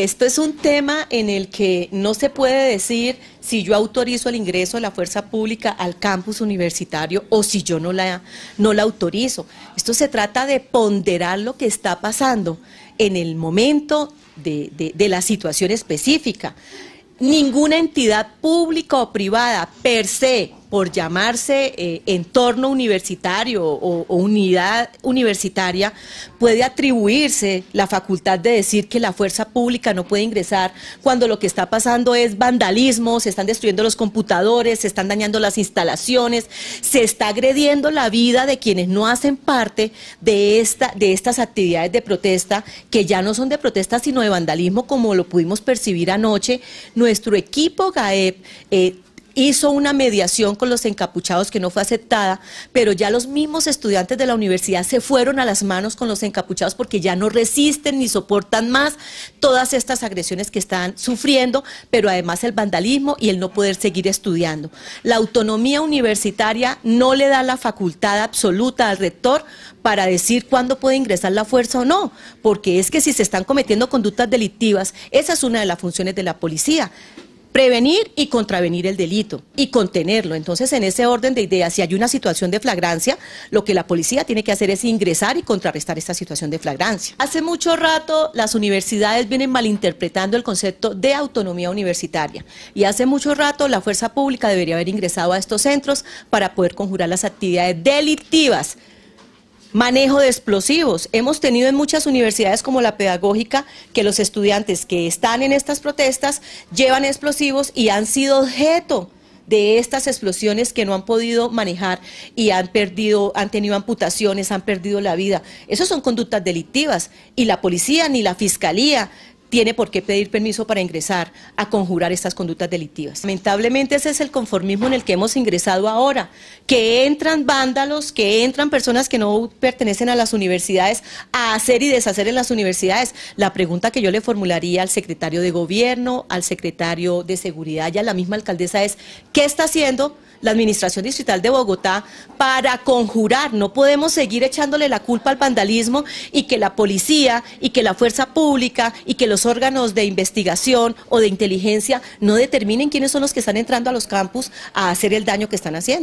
Esto es un tema en el que no se puede decir si yo autorizo el ingreso de la fuerza pública al campus universitario o si yo no la, no la autorizo. Esto se trata de ponderar lo que está pasando en el momento de la situación específica. Ninguna entidad pública o privada per se por llamarse eh, entorno universitario o, unidad universitaria, puede atribuirse la facultad de decir que la fuerza pública no puede ingresar cuando lo que está pasando es vandalismo, se están destruyendo los computadores, se están dañando las instalaciones, se está agrediendo la vida de quienes no hacen parte de, esta, de estas actividades de protesta, que ya no son de protesta sino de vandalismo como lo pudimos percibir anoche. Nuestro equipo GAEP eh, hizo una mediación con los encapuchados que no fue aceptada, pero ya los mismos estudiantes de la universidad se fueron a las manos con los encapuchados porque ya no resisten ni soportan más todas estas agresiones que están sufriendo, pero además el vandalismo y el no poder seguir estudiando. La autonomía universitaria no le da la facultad absoluta al rector para decir cuándo puede ingresar la fuerza o no, porque es que si se están cometiendo conductas delictivas, esa es una de las funciones de la policía prevenir y contravenir el delito y contenerlo. Entonces, en ese orden de ideas, si hay una situación de flagrancia, lo que la policía tiene que hacer es ingresar y contrarrestar esta situación de flagrancia. Hace mucho rato las universidades vienen malinterpretando el concepto de autonomía universitaria y hace mucho rato la fuerza pública debería haber ingresado a estos centros para poder conjurar las actividades delictivas manejo de explosivos. Hemos tenido en muchas universidades como la pedagógica que los estudiantes que están en estas protestas llevan explosivos y han sido objeto de estas explosiones que no han podido manejar y han perdido, han tenido amputaciones, han perdido la vida. Esas son conductas delictivas y la policía ni la fiscalía tiene por qué pedir permiso para ingresar a conjurar estas conductas delictivas. Lamentablemente ese es el conformismo en el que hemos ingresado ahora, que entran vándalos, que entran personas que no pertenecen a las universidades a hacer y deshacer en las universidades. La pregunta que yo le formularía al secretario de gobierno, al secretario de seguridad y a la misma alcaldesa es, ¿qué está haciendo? la Administración Distrital de Bogotá para conjurar. No podemos seguir echándole la culpa al vandalismo y que la policía y que la fuerza pública y que los órganos de investigación o de inteligencia no determinen quiénes son los que están entrando a los campus a hacer el daño que están haciendo.